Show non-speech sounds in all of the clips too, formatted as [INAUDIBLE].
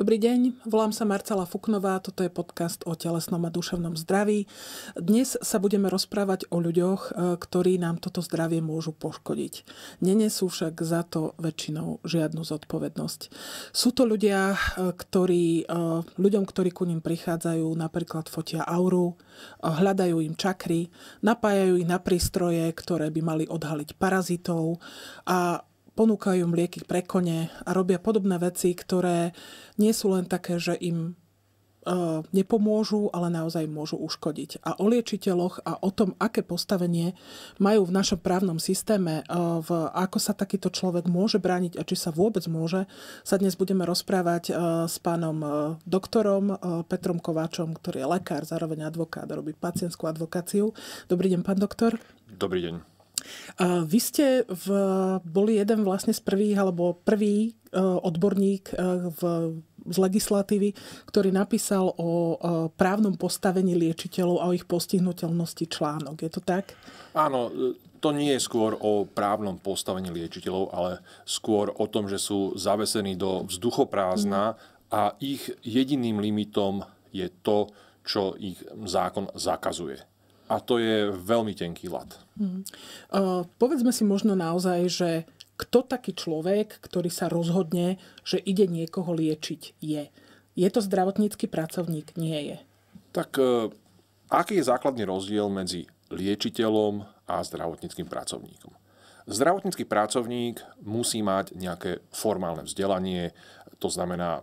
Dobrý deň, volám sa Marcela Fuknová, toto je podcast o telesnom a duševnom zdraví. Dnes sa budeme rozprávať o ľuďoch, e, ktorí nám toto zdravie môžu poškodiť. Nenesú však za to väčšinou žiadnu zodpovednosť. Sú to ľudia, e, ktorí, e, ľuďom, ktorí ku ním prichádzajú, napríklad fotia auru, hľadajú im čakry, napájajú ich na prístroje, ktoré by mali odhaliť parazitov a ponúkajú mlieky pre kone a robia podobné veci, ktoré nie sú len také, že im e, nepomôžu, ale naozaj môžu uškodiť. A o liečiteľoch a o tom, aké postavenie majú v našom právnom systéme, e, v, ako sa takýto človek môže brániť a či sa vôbec môže, sa dnes budeme rozprávať e, s pánom doktorom Petrom Kováčom, ktorý je lekár, zároveň advokát, robí pacientskú advokáciu. Dobrý deň, pán doktor. Dobrý deň vy ste v, boli jeden vlastne z prvých, alebo prvý e, odborník e, v, z legislatívy, ktorý napísal o e, právnom postavení liečiteľov a o ich postihnutelnosti článok. Je to tak? Áno, to nie je skôr o právnom postavení liečiteľov, ale skôr o tom, že sú zavesení do vzduchoprázdna mhm. a ich jediným limitom je to, čo ich zákon zakazuje. A to je veľmi tenký lad. Mm. Uh, povedzme si možno naozaj, že kto taký človek, ktorý sa rozhodne, že ide niekoho liečiť, je. Je to zdravotnícky pracovník? Nie je. Tak uh, aký je základný rozdiel medzi liečiteľom a zdravotníckým pracovníkom? Zdravotnícky pracovník musí mať nejaké formálne vzdelanie, to znamená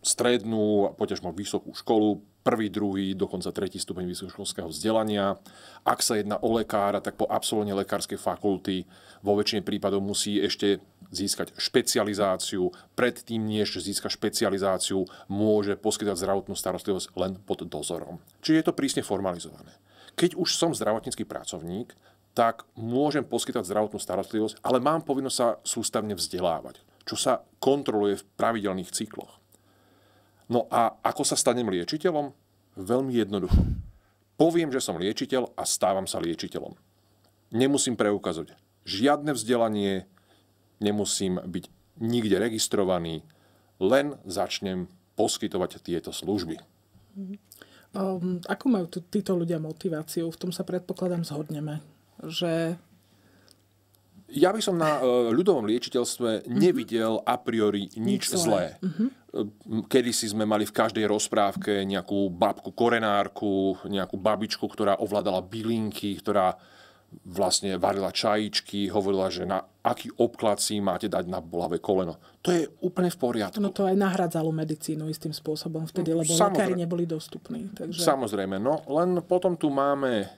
strednú, potežmo vysokú školu, prvý, druhý, dokonca tretí stupeň vysokoškolského vzdelania. Ak sa jedná o lekára, tak po absolvovaní lekárskej fakulty vo väčšine prípadov musí ešte získať špecializáciu. Predtým, než získa špecializáciu, môže poskytovať zdravotnú starostlivosť len pod dozorom. Čiže je to prísne formalizované. Keď už som zdravotnícky pracovník, tak môžem poskytovať zdravotnú starostlivosť, ale mám povinnosť sa sústavne vzdelávať, čo sa kontroluje v pravidelných cykloch. No a ako sa stanem liečiteľom? Veľmi jednoducho. Poviem, že som liečiteľ a stávam sa liečiteľom. Nemusím preukazovať žiadne vzdelanie, nemusím byť nikde registrovaný, len začnem poskytovať tieto služby. Um, ako majú títo ľudia motiváciu? V tom sa predpokladám zhodneme. Že ja by som na e, ľudovom liečiteľstve nevidel a priori nič, nič zlé. zlé. Mhm. E, Kedy si sme mali v každej rozprávke nejakú babku korenárku, nejakú babičku, ktorá ovládala bylinky, ktorá vlastne varila čajičky, hovorila, že na aký obklad si máte dať na bolavé koleno. To je úplne v poriadku. No to aj nahradzalo medicínu istým spôsobom vtedy, lebo lekári neboli dostupní. Takže... Samozrejme, no len potom tu máme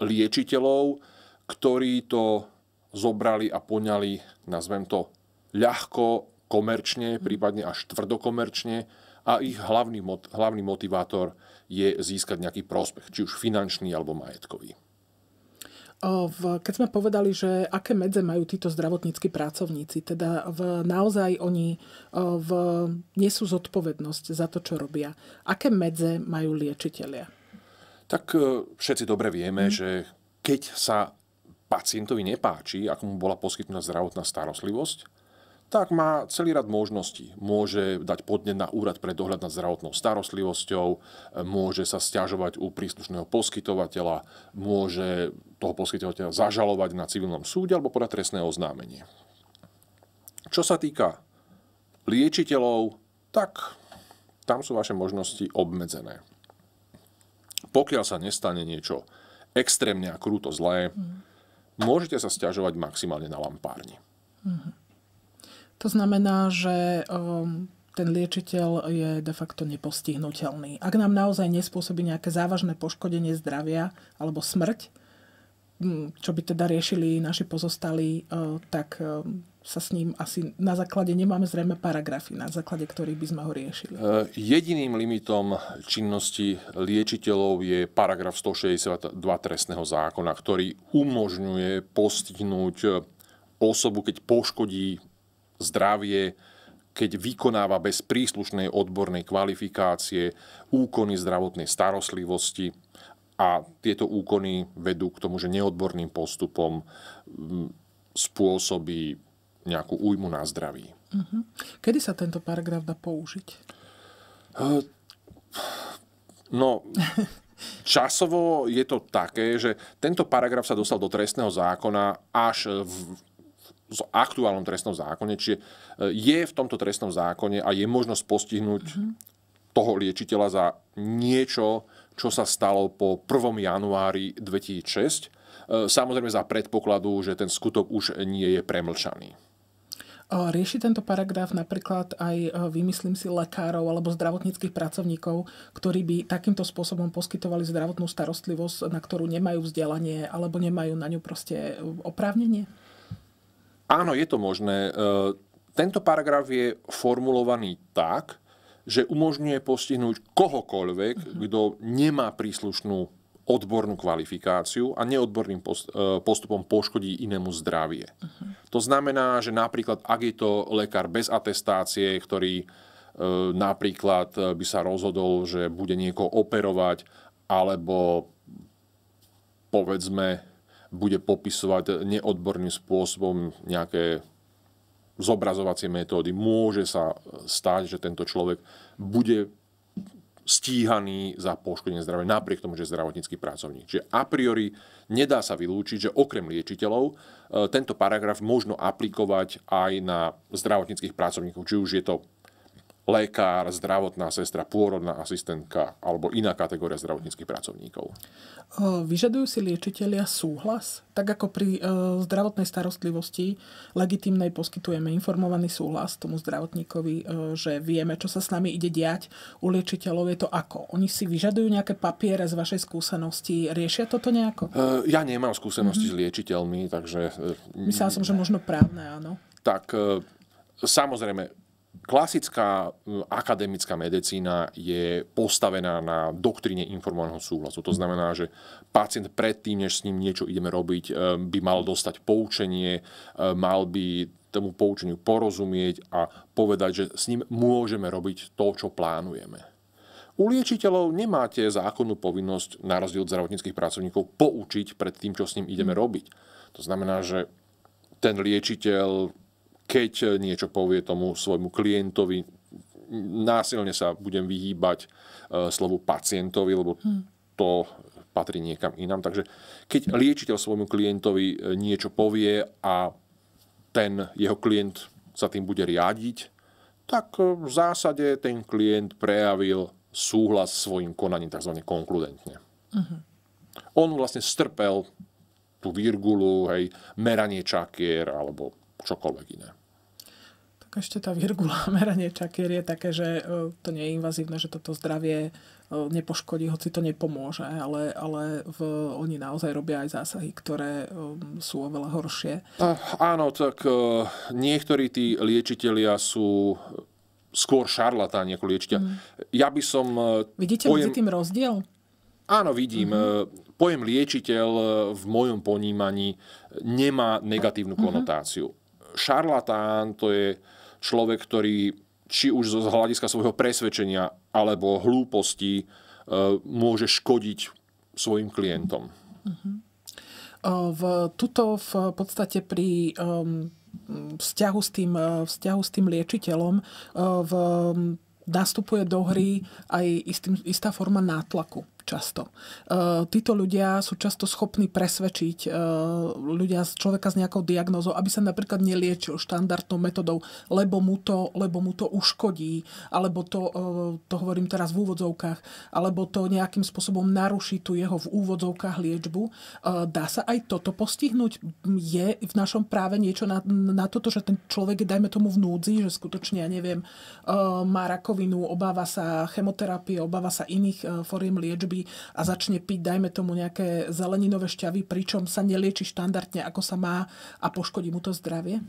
liečiteľov, ktorí to zobrali a poňali, nazvem to, ľahko, komerčne, mhm. prípadne až tvrdokomerčne a ich hlavný, mot, hlavný motivátor je získať nejaký prospech, či už finančný alebo majetkový. Keď sme povedali, že aké medze majú títo zdravotníckí pracovníci, teda v, naozaj oni v, nesú zodpovednosť za to, čo robia. Aké medze majú liečitelia? Tak e, všetci dobre vieme, mm. že keď sa pacientovi nepáči, ako mu bola poskytnutá zdravotná starostlivosť, tak má celý rad možností. Môže dať podnet na úrad pre dohľad nad zdravotnou starostlivosťou, môže sa stiažovať u príslušného poskytovateľa, môže toho poskytovateľa zažalovať na civilnom súde alebo podať trestné oznámenie. Čo sa týka liečiteľov, tak tam sú vaše možnosti obmedzené. Pokiaľ sa nestane niečo extrémne a krúto zlé, mm môžete sa stiažovať maximálne na lampárni. Mhm. To znamená, že ehm, ten liečiteľ je de facto nepostihnutelný. Ak nám naozaj nespôsobí nejaké závažné poškodenie zdravia alebo smrť, čo by teda riešili naši pozostalí, e, tak ehm, sa s ním asi na základe, nemáme zrejme paragrafy, na základe ktorých by sme ho riešili. E, jediným limitom činnosti liečiteľov je paragraf 162 trestného zákona, ktorý umožňuje postihnúť osobu, keď poškodí zdravie, keď vykonáva bez príslušnej odbornej kvalifikácie úkony zdravotnej starostlivosti a tieto úkony vedú k tomu, že neodborným postupom spôsobí nejakú újmu na zdraví. Uh-huh. Kedy sa tento paragraf dá použiť? Uh, no, časovo je to také, že tento paragraf sa dostal do trestného zákona až v v aktuálnom trestnom zákone, čiže e, je v tomto trestnom zákone a je možnosť postihnúť mm-hmm. toho liečiteľa za niečo, čo sa stalo po 1. januári 2006, e, samozrejme za predpokladu, že ten skutok už nie je premlčaný. Rieši tento paragraf napríklad aj, e, vymyslím si, lekárov alebo zdravotníckých pracovníkov, ktorí by takýmto spôsobom poskytovali zdravotnú starostlivosť, na ktorú nemajú vzdelanie alebo nemajú na ňu proste oprávnenie? Áno, je to možné. E, tento paragraf je formulovaný tak, že umožňuje postihnúť kohokoľvek, mhm. kto nemá príslušnú odbornú kvalifikáciu a neodborným e, postupom poškodí inému zdravie. Uh-huh. To znamená, že napríklad, ak je to lekár bez atestácie, ktorý e, napríklad e, by sa rozhodol, že bude niekoho operovať alebo povedzme bude popisovať neodborným spôsobom nejaké zobrazovacie metódy. Môže sa stať, že tento človek bude stíhaný za poškodenie zdravia, napriek tomu, že je zdravotnícky pracovník. Čiže a priori nedá sa vylúčiť, že okrem liečiteľov e, tento paragraf možno aplikovať aj na zdravotníckých pracovníkov, či už je to lekár, zdravotná sestra, pôrodná asistentka alebo iná kategória zdravotníckých pracovníkov. Vyžadujú si liečiteľia súhlas? Tak ako pri zdravotnej starostlivosti legitimnej poskytujeme informovaný súhlas tomu zdravotníkovi, že vieme, čo sa s nami ide diať. U liečiteľov je to ako? Oni si vyžadujú nejaké papiere z vašej skúsenosti? Riešia toto nejako? Ja nemám skúsenosti mm-hmm. s liečiteľmi, takže... Myslela e, som, že možno právne, áno. Tak e, samozrejme, klasická akademická medicína je postavená na doktríne informovaného súhlasu. To znamená, že pacient predtým, než s ním niečo ideme robiť, e, by mal dostať poučenie, e, mal by tomu poučeniu porozumieť a povedať, že s ním môžeme robiť to, čo plánujeme. U liečiteľov nemáte zákonnú povinnosť, na rozdiel od zdravotníckých pracovníkov, poučiť pred tým, čo s ním ideme mm. robiť. To znamená, že ten liečiteľ keď eh, niečo povie tomu svojmu klientovi. Násilne sa budem vyhýbať eh, slovu pacientovi, lebo hm. to patrí niekam inám. Takže keď liečiteľ svojmu klientovi eh, niečo povie a ten jeho klient sa tým bude riadiť, tak v zásade ten klient prejavil súhlas s svojim konaním tzv. konkludentne. Uh-huh. On vlastne strpel tú virgulu, hej, meranie čakier alebo čokoľvek iné. Tak ešte tá virgula [LAUGHS] meranie čakier je také, že e, to nie je invazívne, že toto zdravie e, nepoškodí, hoci to nepomôže, ale, ale v, oni naozaj robia aj zásahy, ktoré um, sú oveľa horšie. A, áno, tak uh, niektorí tí liečitelia sú skôr šarlatáni ako liečiteľ. Mm. Ja by som... Uh, Vidíte pojem... medzi tým rozdiel? Áno, vidím. Mm-hmm. Pojem liečiteľ v mojom ponímaní nemá negatívnu mhm. konotáciu. Mm-hmm šarlatán to je človek, ktorý či už z hľadiska svojho presvedčenia alebo hlúposti e, môže škodiť svojim klientom. Uh-huh. V, tuto v podstate pri um, vzťahu, s tým, vzťahu s tým liečiteľom v, um, nastupuje do hry aj istým, istá forma nátlaku často. Títo ľudia sú často schopní presvedčiť ľudia, človeka s nejakou diagnózou, aby sa napríklad neliečil štandardnou metodou, lebo mu to, lebo mu to uškodí, alebo to, to hovorím teraz v úvodzovkách, alebo to nejakým spôsobom naruší tú jeho v úvodzovkách liečbu. Dá sa aj toto postihnúť? Je v našom práve niečo na, na toto, že ten človek je, dajme tomu, v núdzi, že skutočne, ja neviem, má rakovinu, obáva sa chemoterapie, obáva sa iných foriem liečby, zuby a začne piť, dajme tomu, nejaké zeleninové šťavy, pričom sa nelieči štandardne, ako sa má a poškodí mu to zdravie?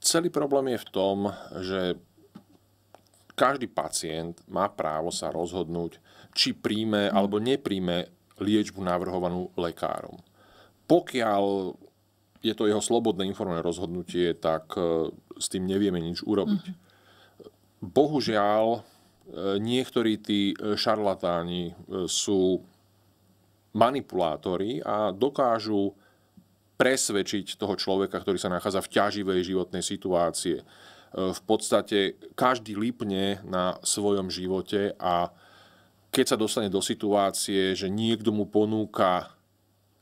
Celý problém je v tom, že každý pacient má právo sa rozhodnúť, či príjme mhm. alebo nepríjme liečbu navrhovanú lekárom. Pokiaľ je to jeho slobodné informované rozhodnutie, tak e, s tým nevieme nič urobiť. Mhm. Bohužiaľ, E, niektorí tí e, šarlatáni e, sú manipulátori a dokážu presvedčiť toho človeka, ktorý sa nachádza v ťaživej životnej situácie. V podstate každý lípne na svojom živote a keď sa dostane do situácie, že niekto mu ponúka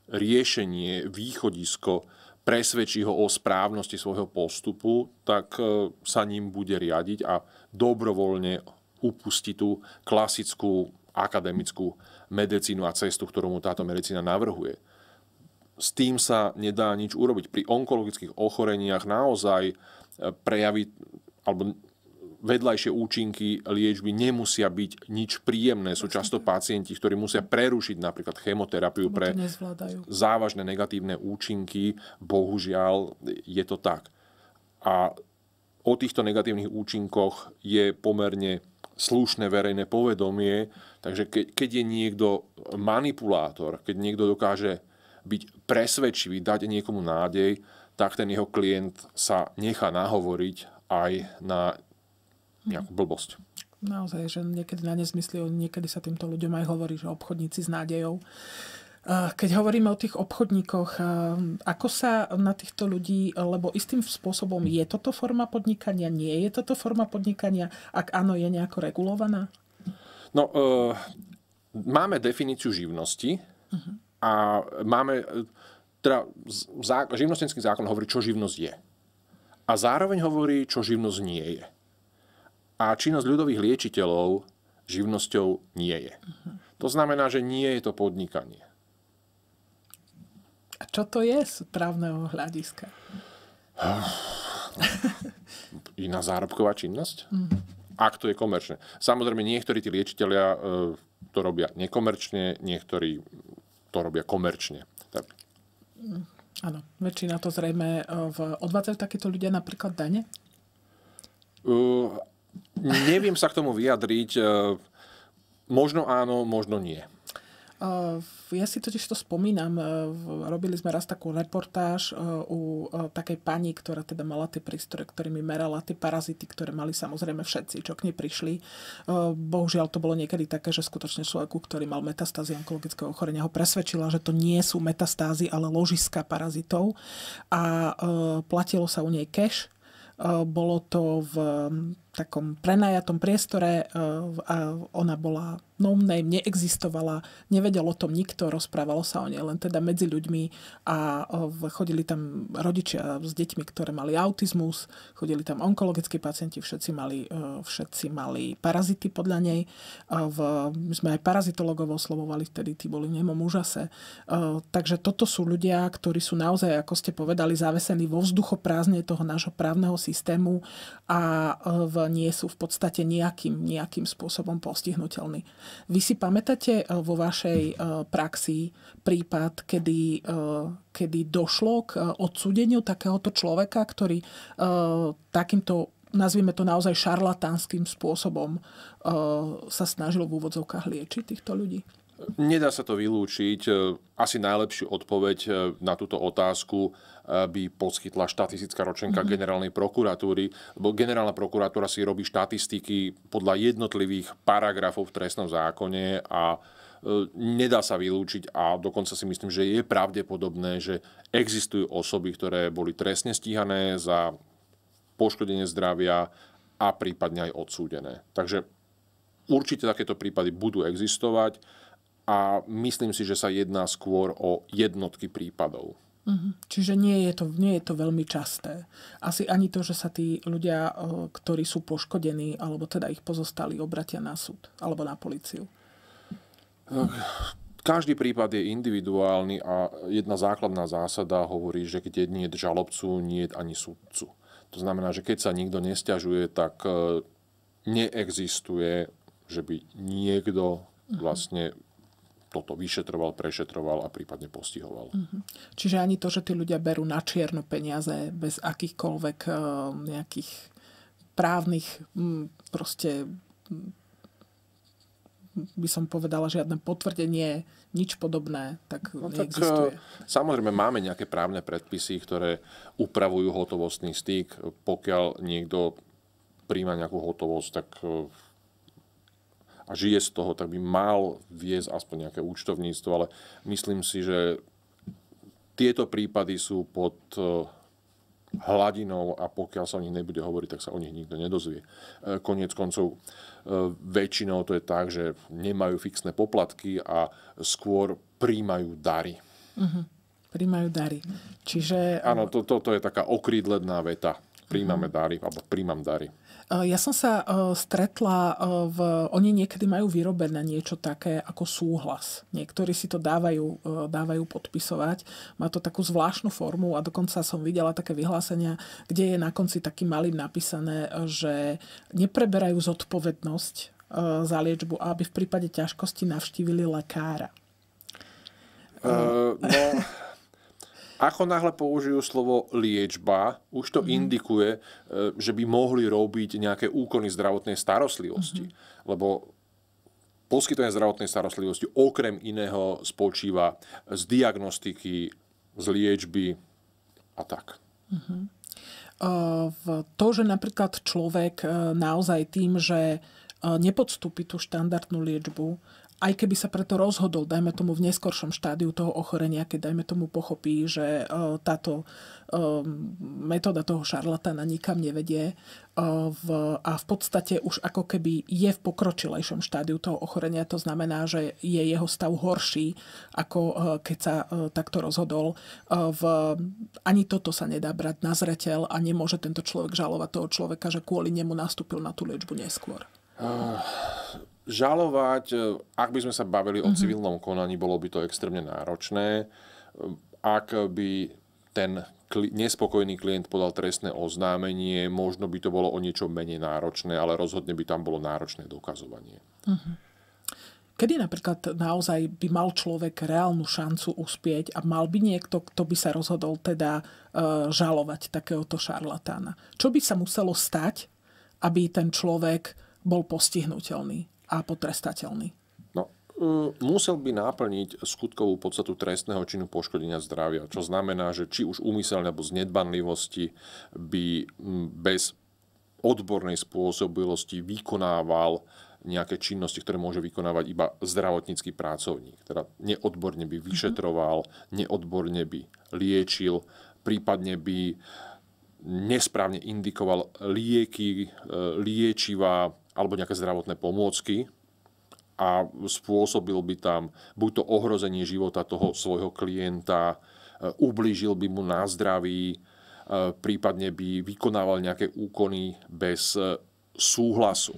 riešenie, východisko, presvedčí ho o správnosti svojho postupu, tak sa ním bude riadiť a dobrovoľne upustí tú klasickú akademickú medicínu a cestu, ktorú mu táto medicína navrhuje. S tým sa nedá nič urobiť. Pri onkologických ochoreniach naozaj e, prejaviť alebo vedľajšie účinky liečby nemusia byť nič príjemné. Sú často pacienti, ktorí musia prerušiť napríklad chemoterapiu pre závažné negatívne účinky. Bohužiaľ, je to tak. A o týchto negatívnych účinkoch je pomerne slušné verejné povedomie. Takže keď, keď je niekto manipulátor, keď niekto dokáže byť presvedčivý, dať niekomu nádej, tak ten jeho klient sa nechá nahovoriť aj na nejakú blbosť. Naozaj, že niekedy na nezmysly, niekedy sa týmto ľuďom aj hovorí, že obchodníci s nádejou. Keď hovoríme o tých obchodníkoch, ako sa na týchto ľudí, lebo istým spôsobom je toto forma podnikania, nie je toto forma podnikania, ak áno, je nejako regulovaná? No, uh, máme definíciu živnosti uh-huh. a máme, teda zá, živnostenský zákon hovorí, čo živnosť je. A zároveň hovorí, čo živnosť nie je. A činnosť ľudových liečiteľov živnosťou nie je. Uh-huh. To znamená, že nie je to podnikanie. A čo to je z právneho hľadiska? [SIGHS] Iná zárobková činnosť? Mm. Ak to je komerčné. Samozrejme, niektorí tí liečiteľia e, to robia nekomerčne, niektorí to robia komerčne. Tak. Mm, áno, väčšina to zrejme e, v odvádzajú takéto ľudia napríklad dane? Uh, neviem sa k tomu vyjadriť. Možno áno, možno nie. Uh, ja si totiž to spomínam, e, robili sme raz takú reportáž e, u e, takej pani, ktorá teda mala tie prístroje, ktorými merala tie parazity, ktoré mali samozrejme všetci, čo k nej prišli. Bohužiaľ to bolo niekedy také, že skutočne človeku, ktorý mal metastázy onkologického ochorenia, ho presvedčila, že to nie sú metastázy, ale ložiska parazitov. A platilo sa u nej cash. Bolo to v takom prenajatom priestore e, a ona bola no name, neexistovala, nevedel o tom nikto, rozprávalo sa o nej len teda medzi ľuďmi a e, chodili tam rodičia s deťmi, ktoré mali autizmus, chodili tam onkologickí pacienti, všetci mali, e, všetci mali parazity podľa nej. V, my sme aj parazitologov oslovovali vtedy, tí boli v nemom úžase. Takže toto sú ľudia, ktorí sú naozaj, ako ste povedali, závesení vo vzduchoprázdne toho nášho právneho systému a v nie sú v podstate nejakým, nejakým spôsobom postihnutelní. Vy si pamätáte eh, vo vašej eh, praxi prípad, kedy, eh, kedy došlo k odsúdeniu takéhoto človeka, ktorý takýmto nazvime to naozaj šarlatánským spôsobom, sa snažil v úvodzovkách liečiť týchto ľudí? Nedá sa to vylúčiť. E, asi najlepšiu odpoveď e, na túto otázku e, by poskytla štatistická ročenka mm-hmm. generálnej prokuratúry, lebo generálna prokuratúra si robí štatistiky podľa jednotlivých paragrafov v trestnom zákone a nedá sa vylúčiť a dokonca si myslím, že je pravdepodobné, že existujú osoby, ktoré boli trestne stíhané za poškodenie zdravia a prípadne aj odsúdené. Takže určite takéto prípady budú existovať a myslím si, že sa jedná skôr o jednotky prípadov. Mhm. Čiže nie je, to, nie je to veľmi časté. Asi ani to, že sa tí ľudia, ktorí sú poškodení, alebo teda ich pozostali, obratia na súd alebo na policiu. Každý prípad je individuálny a jedna základná zásada hovorí, že keď nie je žalobcu, nie je ani súdcu. To znamená, že keď sa nikto nestiažuje, tak e, neexistuje, že by niekto mhm. vlastne toto vyšetroval, prešetroval a prípadne postihoval. Mm-hmm. Čiže ani to, že tí ľudia berú na čierno peniaze bez akýchkoľvek e, nejakých právnych m, mm, proste mm, by som povedala, žiadne potvrdenie, nič podobné, tak no, neexistuje. Tak, eh, samozrejme, máme nejaké právne predpisy, ktoré upravujú hotovostný styk. Pokiaľ niekto príjma nejakú hotovosť, tak eh, a žije z toho, tak by mal viesť aspoň nejaké účtovníctvo, ale myslím si, že tieto prípady sú pod e, hladinou a pokiaľ sa o nich nebude hovoriť, tak sa o nich nikto nedozvie. E, koniec koncov e, väčšinou to je tak, že nemajú fixné poplatky a skôr príjmajú dary. Uh-huh. Príjmajú dary. Čiže... Áno, to, to je taká okrídledná veta. Príjmame uh-huh. dary, alebo príjmam dary. E, ja som sa e, stretla e, v... Oni niekedy majú vyrobené niečo také ako súhlas. Niektorí si to dávajú, dávajú podpisovať. Má to takú zvláštnu formu a dokonca som videla také vyhlásenia, kde je na konci takým malým napísané, že nepreberajú zodpovednosť za liečbu, aby v prípade ťažkosti navštívili lekára. Uh, no, ako náhle použijú slovo liečba, už to mm. indikuje, e, že by mohli robiť nejaké úkony zdravotnej starostlivosti. Mm-hmm. Lebo poskytovanie zdravotnej starostlivosti okrem iného spočíva z diagnostiky, z liečby a tak. Mm-hmm. to, že napríklad človek e, naozaj tým, že nepodstúpi tú štandardnú liečbu, aj keby sa preto rozhodol, dajme tomu v neskoršom štádiu toho ochorenia, keď dajme tomu pochopí, že e, táto e, metóda toho šarlatána nikam nevedie e, a v podstate už ako keby je v pokročilejšom štádiu toho ochorenia, to znamená, že je jeho stav horší, ako keď sa takto rozhodol. V, ani toto sa nedá brať na zreteľ a nemôže tento človek žalovať toho človeka, že kvôli nemu nastúpil na tú liečbu neskôr. Uh žalovať, e, ak by sme sa bavili mm-hmm. o mhm. civilnom konaní, bolo by to extrémne náročné. E, ak by ten kli- nespokojný klient podal trestné oznámenie, možno by to bolo o niečo menej náročné, ale rozhodne by tam bolo náročné dokazovanie. Mm-hmm. Kedy napríklad naozaj by mal človek reálnu šancu uspieť a mal by niekto, kto by sa rozhodol teda e, žalovať takéhoto šarlatána? Čo by sa muselo stať, aby ten človek bol postihnutelný? a potrestateľný? No, mm, musel by náplniť skutkovú podstatu trestného činu poškodenia zdravia, čo znamená, že či už úmyselne alebo z nedbanlivosti by mm, bez odbornej spôsobilosti vykonával nejaké činnosti, ktoré môže vykonávať iba zdravotnícky pracovník. Teda neodborne by mhm. vyšetroval, neodborne by liečil, prípadne by nesprávne indikoval lieky, e, liečivá, alebo nejaké zdravotné pomôcky a spôsobil by tam buď to ohrozenie života toho svojho klienta, e, ublížil by mu na zdraví, e, prípadne by vykonával nejaké úkony bez e, súhlasu.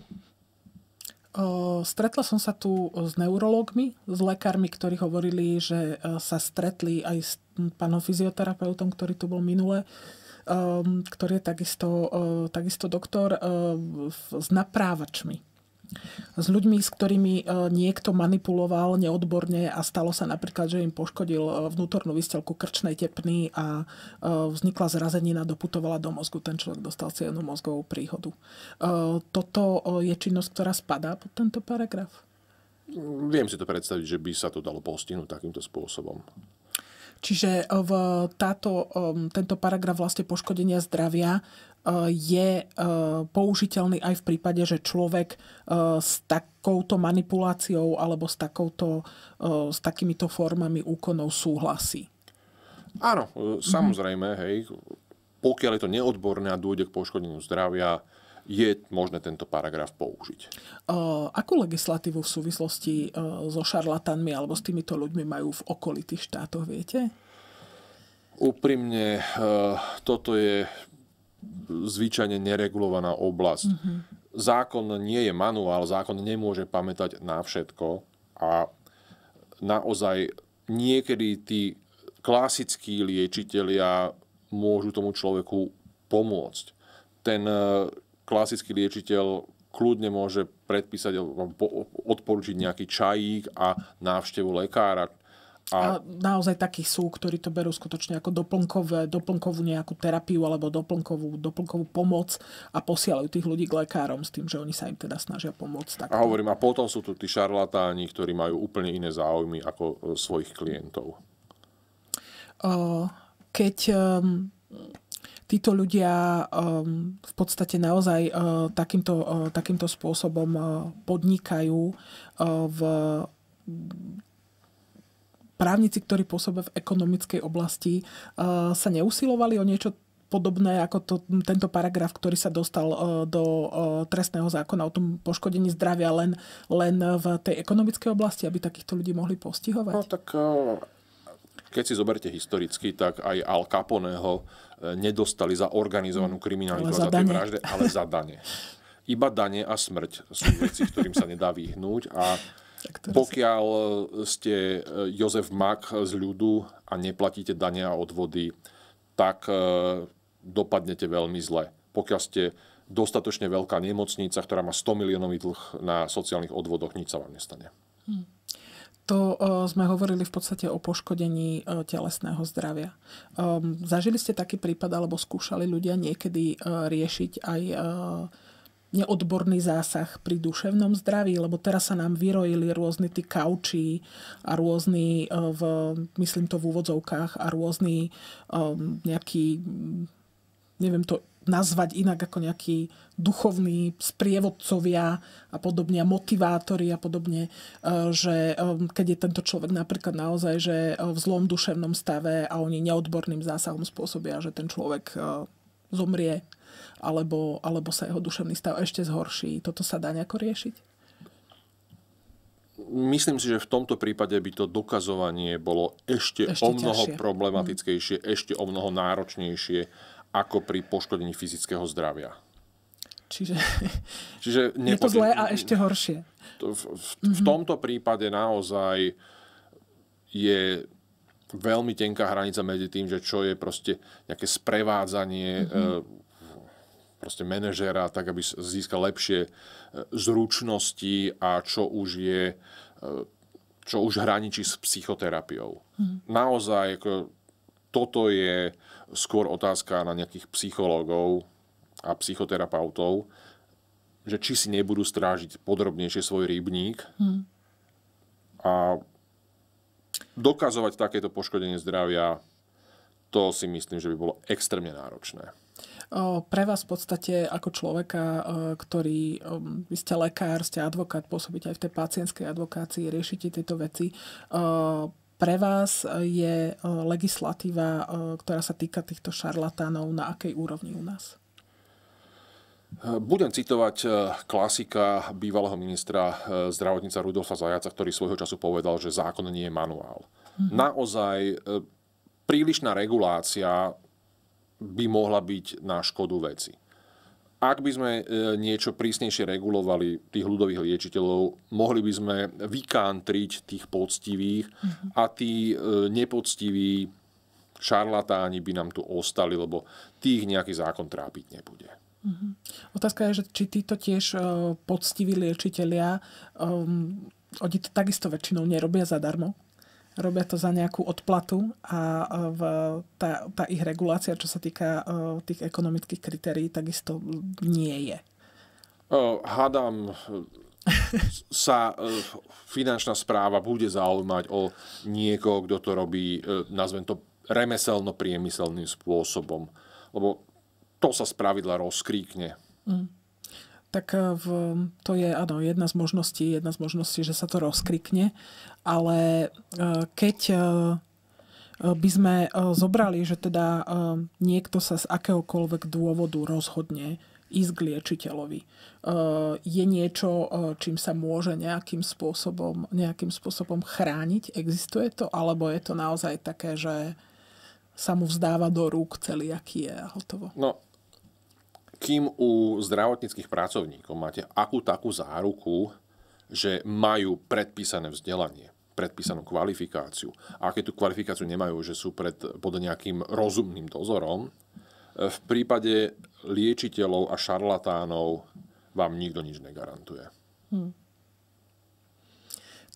Stretla som sa tu s neurologmi, s lekármi, ktorí hovorili, že sa stretli aj s pánom fyzioterapeutom, ktorý tu bol minule, Ehm, ktorý je takisto, eh, takisto doktor eh, s naprávačmi s ľuďmi, s ktorými eh, niekto manipuloval neodborne a stalo sa napríklad, že im poškodil vnútornú výstelku krčnej tepny a vznikla zrazenina, doputovala do mozgu, ten človek dostal jednu mozgovú príhodu. Toto je činnosť, ktorá spadá pod tento paragraf? Viem si to predstaviť, že by sa to dalo postihnúť takýmto spôsobom. Čiže eh, v táto, eh, tento paragraf vlastne poškodenia zdravia eh, je použiteľný aj v prípade, že človek s takouto manipuláciou alebo s, takouto, s takýmito formami úkonov súhlasí. Áno, samozrejme, hej, pokiaľ je to neodborné a dôjde k poškodeniu zdravia, je možné tento paragraf použiť. Akú legislatívu v súvislosti so šarlatanmi alebo s týmito ľuďmi majú v okolitých štátoch, viete? Úprimne, toto je zvyčajne neregulovaná oblasť. Mm-hmm. Zákon nie je manuál, zákon nemôže pamätať na všetko a naozaj niekedy tí klasickí liečitelia môžu tomu človeku pomôcť. Ten klasický liečiteľ kľudne môže predpísať, odporučiť nejaký čajík a návštevu lekára. A... a naozaj takí sú, ktorí to berú skutočne ako doplnkové, doplnkovú nejakú terapiu alebo doplnkovú, doplnkovú pomoc a posielajú tých ľudí k lekárom s tým, že oni sa im teda snažia pomôcť. Takto. A hovorím, a potom sú tu tí šarlatáni, ktorí majú úplne iné záujmy ako e, svojich klientov. Keď ehm, títo ľudia um, v podstate naozaj uh, takýmto, uh, takýmto spôsobom uh, podnikajú uh, v právnici, ktorí pôsobia v ekonomickej oblasti, uh, sa neusilovali o niečo podobné ako to, tento paragraf, ktorý sa dostal uh, do uh, trestného zákona o tom poškodení zdravia len, len v tej ekonomickej oblasti, aby takýchto ľudí mohli postihovať? No tak uh, keď si zoberte historicky, tak aj Al Caponeho e, nedostali za organizovanú mm. kriminalitu, za, za tie vražde, ale za dane. Iba dane a smrť sú veci, ktorým sa nedá vyhnúť a [LAUGHS] pokiaľ e, ste e, Jozef Mak z ľudu a neplatíte dania a odvody, tak dopadnete veľmi zle. Pokiaľ ste dostatočne veľká nemocnica, ktorá má 100 miliónový dlh na sociálnych odvodoch, nič sa vám nestane. Hmm to sme hovorili v podstate o poškodení telesného zdravia. Zažili ste taký prípad, alebo skúšali ľudia niekedy riešiť aj neodborný zásah pri duševnom zdraví, lebo teraz sa nám vyrojili rôzne tí kaučí a rôzny, v, myslím to v úvodzovkách, a rôzny um, neviem to nazvať inak ako nejaký duchovní sprievodcovia a podobne, a motivátori a podobne, e, že e, keď je tento človek napríklad naozaj že e, v zlom duševnom stave a oni neodborným zásahom spôsobia, že ten človek zomrie alebo, alebo sa jeho duševný stav ešte zhorší. Toto sa dá nejako riešiť? Myslím si, že v tomto prípade by to dokazovanie bolo ešte, ešte o mnoho ťažšie. Mhm. problematickejšie, mm. ešte o mnoho náročnejšie ako pri poškodení fyzického zdravia. Čiže, Čiže [LAUGHS] je to zlé a ešte horšie. V, v, mm-hmm. v mhm. tomto prípade naozaj je veľmi tenká hranica medzi tým, že čo je proste nejaké sprevádzanie mm-hmm. proste manažéra, tak aby získal lepšie eh, zručnosti a čo už je eh, čo už hraničí s psychoterapiou. Mm-hmm. Naozaj ako, toto je skôr otázka na nejakých psychológov a psychoterapeutov, že či si nebudú strážiť podrobnejšie svoj rybník hmm. a dokazovať takéto poškodenie zdravia, to si myslím, že by bolo extrémne náročné. Pre vás v podstate ako človeka, ktorý, vy ste lekár, ste advokát, pôsobíte aj v tej pacientskej advokácii, riešite tieto veci, pre vás je e, legislatíva, e, ktorá sa týka týchto šarlatánov, na akej úrovni u nás? E, budem citovať klasika bývalého ministra zdravotníca Rudolfa Zajaca, ktorý svojho času povedal, že zákon nie je manuál. Mhm. Naozaj prílišná regulácia by mohla byť na škodu veci. Ak by sme e, niečo prísnejšie regulovali tých ľudových liečiteľov, mohli by sme vykantriť tých poctivých mhm. a tí e, nepoctiví šarlatáni by nám tu ostali, lebo tých nejaký zákon trápiť nebude. Mm-hmm. Otázka je, že či títo tiež e, poctiví liečitelia, um, oni to takisto väčšinou nerobia zadarmo? robia to za nejakú odplatu a e, v, tá, tá ich regulácia, čo sa týka e, tých ekonomických kritérií, takisto nie je. E, hádam, sa finančná správa bude zaujímať o niekoho, kto to robí, nazvem to remeselno-priemyselným spôsobom. Lebo to sa spravidla rozkríkne. Mm tak eh, v, to je áno, jedna z možností, jedna z možností, že sa to rozkrikne, ale eh, keď eh, by sme zobrali, že teda niekto sa z akéhokoľvek dôvodu rozhodne ísť k liečiteľovi. Je niečo, čím sa môže nejakým spôsobom, nejakým spôsobom chrániť? Existuje to? Alebo je to naozaj také, že sa mu vzdáva do rúk celý, aký je a hotovo? No, kým u zdravotníckých pracovníkov máte akú takú záruku, že majú predpísané vzdelanie, predpísanú kvalifikáciu. A keď tú kvalifikáciu nemajú, že sú pred, pod nejakým rozumným dozorom, e, v prípade liečiteľov a šarlatánov vám nikto nič negarantuje. Hmm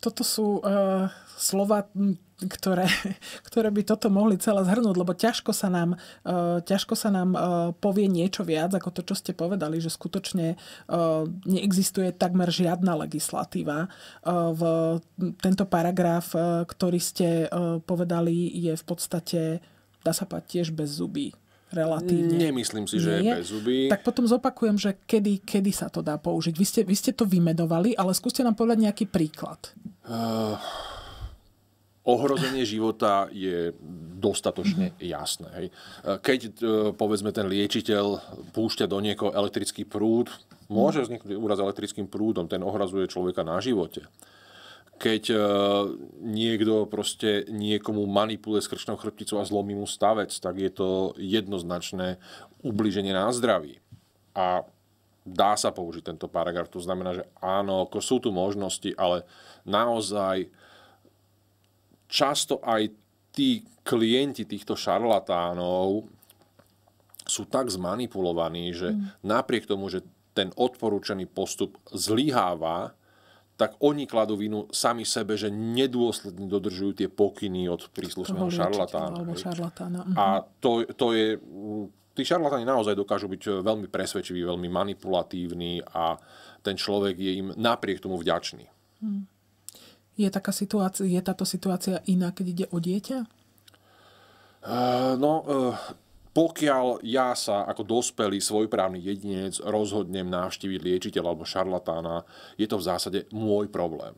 toto sú uh, slova, ktoré, [LAUGHS] ktoré by toto mohli celé zhrnúť, lebo ťažko sa nám, uh, ťažko sa nám uh, povie niečo viac ako to, čo ste povedali, že skutočne uh, neexistuje takmer žiadna legislatíva. Uh, v, tento paragraf, uh, ktorý ste uh, povedali, je v podstate, dá sa povedať, tiež bez zuby. relatívne. Nemyslím si, že nie. je bez zuby. Tak potom zopakujem, že kedy, kedy sa to dá použiť. Vy ste, vy ste to vymenovali, ale skúste nám povedať nejaký príklad. Uh, ohrozenie života je dostatočne jasné. Hej. Eh, keď, eh, povedzme, ten liečiteľ púšťa do niekoho elektrický prúd, môže vzniknúť úraz elektrickým prúdom, ten ohrazuje človeka na živote. Keď niekto proste niekomu manipuluje s krčnou chrbticou a zlomí mu stavec, tak je to jednoznačné ubliženie na zdraví. A dá sa použiť tento paragraf. To znamená, že áno, ako sú tu možnosti, ale naozaj často aj tí klienti týchto šarlatánov sú tak zmanipulovaní, že mm. napriek tomu, že ten odporúčaný postup zlyháva, tak oni kladú vinu sami sebe, že nedôsledne dodržujú tie pokyny od príslušného šarlatána. šarlatána. A to, mhm. to je mm, tí šarlatáni naozaj dokážu byť e, veľmi presvedčiví, veľmi manipulatívni a ten človek je im napriek tomu vďačný. Hmm. Je, taká situácia, je táto situácia iná, keď ide o dieťa? Uh, no, uh, pokiaľ ja sa ako dospelý svojprávny jedinec rozhodnem navštíviť liečiteľa alebo šarlatána, je to v zásade môj problém.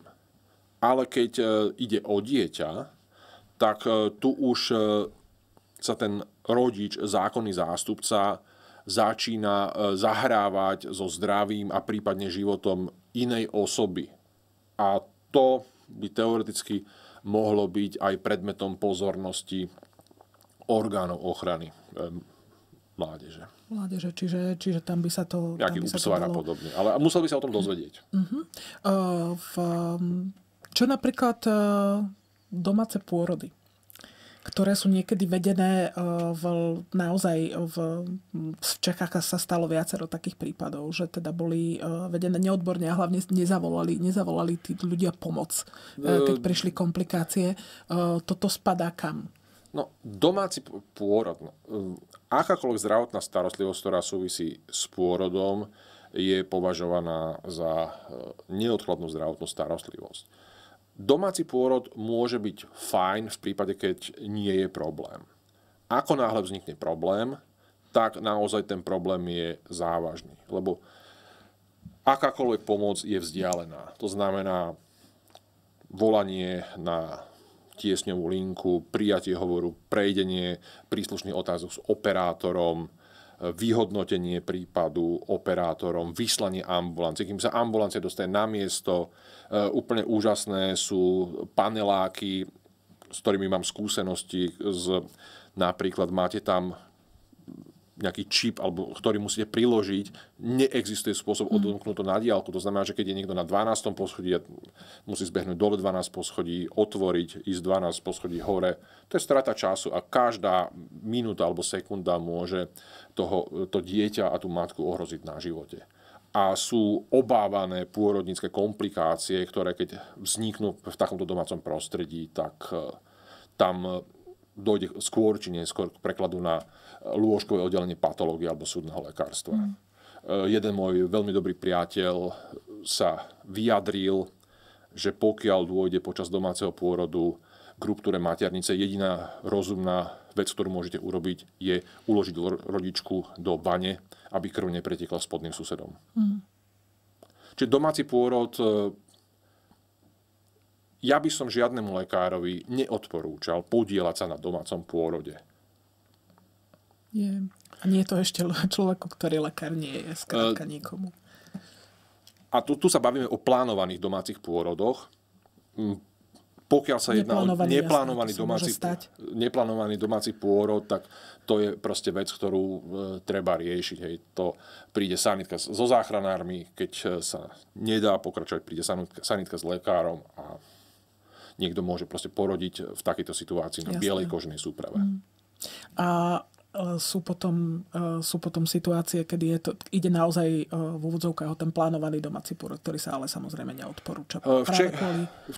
Ale keď ide o dieťa, tak tu už sa ten rodič, zákonný zástupca, začína e, zahrávať so zdravím a prípadne životom inej osoby. A to by teoreticky mohlo byť aj predmetom pozornosti orgánov ochrany mládeže. Mládeže, čiže, čiže tam by sa to... Jaký upsvar a podobne. Ale musel by sa o tom dozvedieť. Uh-huh. Uh, v, čo napríklad uh, domáce pôrody? ktoré sú niekedy vedené e, v, naozaj v, v Čechách sa stalo viacero takých prípadov, že teda boli e, vedené neodborne a hlavne nezavolali, nezavolali tí ľudia pomoc, e, keď ehm. prišli komplikácie. Toto spadá kam? No, domáci pôrod, no, ehm, akákoľvek zdravotná starostlivosť, ktorá súvisí s pôrodom, je považovaná za neodkladnú zdravotnú starostlivosť. Domáci pôrod môže byť fajn v prípade, keď nie je problém. Ako náhle vznikne problém, tak naozaj ten problém je závažný. Lebo akákoľvek pomoc je vzdialená. To znamená volanie na tiesňovú linku, prijatie hovoru, prejdenie príslušných otázok s operátorom, vyhodnotenie prípadu operátorom, vyslanie ambulancie, kým sa ambulancia dostane na miesto. E, úplne úžasné sú paneláky, s ktorými mám skúsenosti. Z, napríklad máte tam nejaký čip, alebo ktorý musíte priložiť, neexistuje spôsob mhm. odomknúť to na diálku. To znamená, že keď je niekto na 12. poschodí, musí zbehnúť dole 12 poschodí, otvoriť, ísť 12 poschodí hore. To je strata času a každá minúta alebo sekunda môže toho, to dieťa a tú matku ohroziť na živote a sú obávané pôrodnícke komplikácie, ktoré keď vzniknú v takomto domácom prostredí, tak eh, tam dojde skôr či neskôr k prekladu na lôžkové oddelenie patológie alebo súdneho lekárstva. Mm. Eh, jeden môj veľmi dobrý priateľ sa vyjadril, že pokiaľ dôjde počas domáceho pôrodu k ruptúre maternice, jediná rozumná vec, ktorú môžete urobiť, je uložiť rodičku do bane, aby krv nepretekla spodným susedom. Mm. Čiže domáci pôrod eh, ja by som žiadnemu lekárovi neodporúčal podielať sa na domácom pôrode. Nie, A nie je to ešte človeku, ktorý lekár nie je, skrátka uh, nikomu. A tu, tu sa bavíme o plánovaných domácich pôrodoch. Mm, pokiaľ sa jedná o neplánovaný, jasné, domáci, neplánovaný domáci pôrod, tak to je proste vec, ktorú e, treba riešiť. Hej. To príde sanitka so záchranármi, keď e, sa nedá pokračovať, príde sanitka, sanitka s lekárom a niekto môže proste porodiť v takejto situácii na Jasne. bielej kožnej súprave. Mm. A E, sú potom, e, sú potom situácie, kedy je to, ide naozaj e, v úvodzovkách o ten plánovaný domáci porod, ktorý sa ale samozrejme neodporúča. V, Čech, v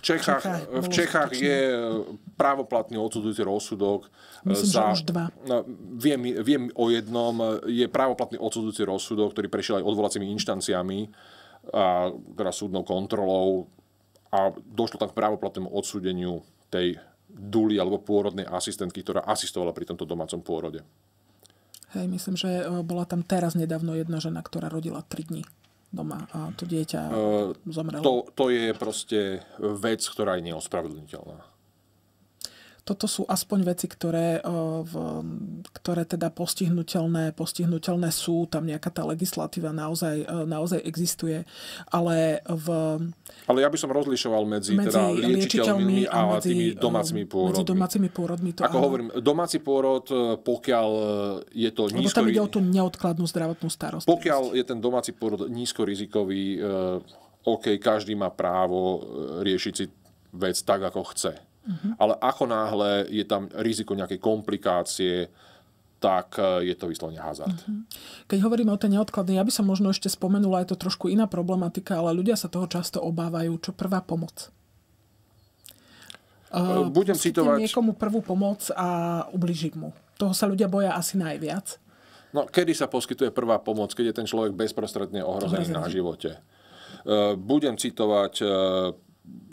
Čechách, v Čechách Čechách je právoplatný odsudzujúci rozsudok. Myslím, za, že už dva. No, viem, viem o jednom, je právoplatný odsudzujúci rozsudok, ktorý prešiel aj odvolacími inštanciami a teda súdnou kontrolou a došlo tam k právoplatnému odsúdeniu tej duly alebo pôrodnej asistentky, ktorá asistovala pri tomto domácom pôrode. Hej, myslím, že e, bola tam teraz nedávno jedna žena, ktorá rodila 3 dní doma a to dieťa uh, zomrelo. To, to je proste vec, ktorá je neospravedlniteľná toto sú aspoň veci, ktoré, eh, v, ktoré teda postihnutelné, postihnutelné sú, tam nejaká tá legislatíva naozaj, eh, naozaj existuje, ale v... Ale ja by som rozlišoval medzi, medzi teda liečiteľmi a, medzi, tými domácimi pôrodmi. Medzi domácimi pôrodmi to Ako áno. hovorím, domáci pôrod, eh, pokiaľ je to nízko... Lebo tam ide o tú neodkladnú zdravotnú starost. Pokiaľ je ten domáci pôrod nízkorizikový, OK, každý má právo riešiť si vec tak, ako chce. Uh-huh. Ale ako náhle je tam riziko nejakej komplikácie, tak e, je to vyslovene hazard. Uh-huh. Keď hovoríme o tej neodkladnej, ja by som možno ešte spomenula, je to trošku iná problematika, ale ľudia sa toho často obávajú, čo prvá pomoc. Uh, Budem citovať... niekomu prvú pomoc a ubližiť mu. Toho sa ľudia boja asi najviac. No, kedy sa poskytuje prvá pomoc, keď je ten človek bezprostredne ohrozený Ohrozený. na živote? E, budem citovať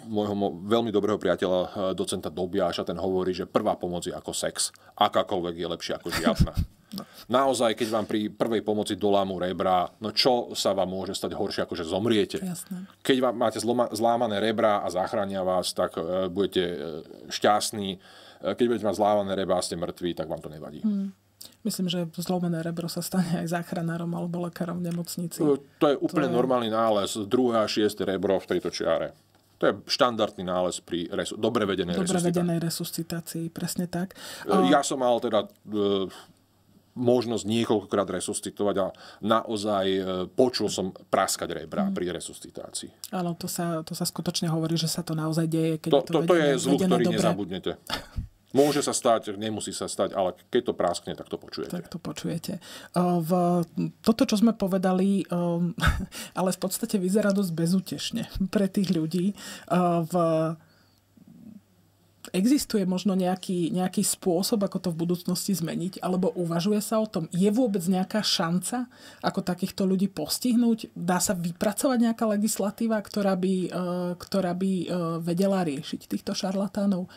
môjho veľmi dobrého priateľa, eh, docenta Dobiaša, ten hovorí, že prvá pomoc je ako sex. Akákoľvek je lepšia ako žiadna. [LAUGHS] Naozaj, keď vám pri prvej pomoci dolámu rebra, no čo sa vám môže stať horšie, ako že zomriete? Jasné. Keď vám máte zloma, zlámané rebra a zachránia vás, tak e, budete e, šťastní. E, keď budete mať zlámané rebra a ste mŕtvi, tak vám to nevadí. Mm. Myslím, že zlomené rebro sa stane aj záchranárom alebo lekárom v nemocnici. To je úplne to je... normálny nález. Druhé a šiesté rebro v tejto čiare. To je štandardný nález pri resu- dobre vedenej dobre resuscitácii. vedenej resuscitácii, presne tak. E, ja som mal teda e, možnosť niekoľkokrát resuscitovať a naozaj e, počul som praskať rebra mm. pri resuscitácii. Áno, to sa, to sa skutočne hovorí, že sa to naozaj deje. Keď to, to, to, to je zvuk, ktorý dobre. nezabudnete. [LAUGHS] Môže sa stať, nemusí sa stať, ale keď to práskne, tak to počujete. Tak to počujete. Eh, v toto, čo sme povedali, eh, [LAUGHS] ale v podstate vyzerá dosť bezútešne pre tých ľudí. Eh, v Existuje možno nejaký, nejaký spôsob, ako to v budúcnosti zmeniť, alebo uvažuje sa o tom, je vôbec nejaká šanca, ako takýchto ľudí postihnúť? Dá sa vypracovať nejaká legislatíva, ktorá by, ktorá by vedela riešiť týchto šarlatánov?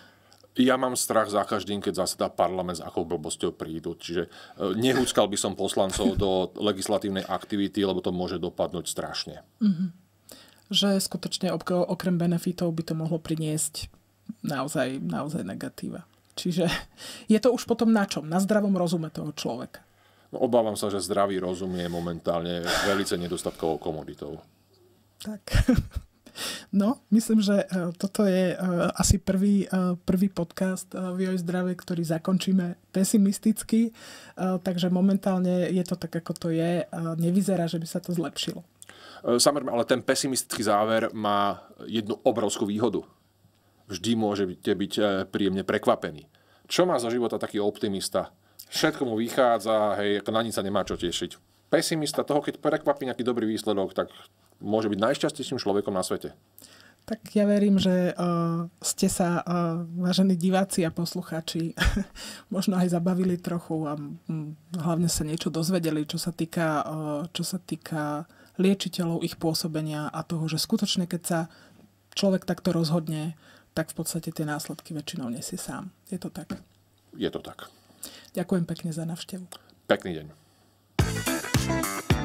ja mám strach za každým, keď zaseda parlament s akou blbosťou prídu. Čiže e, nehúckal by som poslancov do legislatívnej aktivity, lebo to môže dopadnúť strašne. Mm-hmm. Že skutočne okrem benefitov by to mohlo priniesť naozaj, naozaj negatíva. Čiže je to už potom na čom? Na zdravom rozume toho človeka. No, obávam sa, že zdravý rozum je momentálne veľmi nedostatkovou komoditou. Tak. No, myslím, že e, toto je e, asi prvý, e, prvý podcast Vývoj zdravie, ktorý zakončíme pesimisticky, takže momentálne je to tak, ako to je. Nevyzerá, že by sa to zlepšilo. Samozrejme, ale ten pesimistický záver má jednu obrovskú výhodu. Vždy môžete byť príjemne prekvapení. Čo má za života taký optimista? Všetko mu vychádza, hej, na nič sa nemá čo tešiť. Pesimista toho, keď prekvapí nejaký dobrý výsledok, tak môže byť najšťastnejším človekom na svete. Tak ja verím, že uh, ste sa, uh, vážení diváci a poslucháči, [LAUGHS] možno aj zabavili trochu a um, hlavne sa niečo dozvedeli, čo sa týka, uh, čo sa týka liečiteľov, ich pôsobenia a toho, že skutočne keď sa človek takto rozhodne, tak v podstate tie následky väčšinou nesie sám. Je to tak? Je to tak. Ďakujem pekne za navštevu. Pekný deň.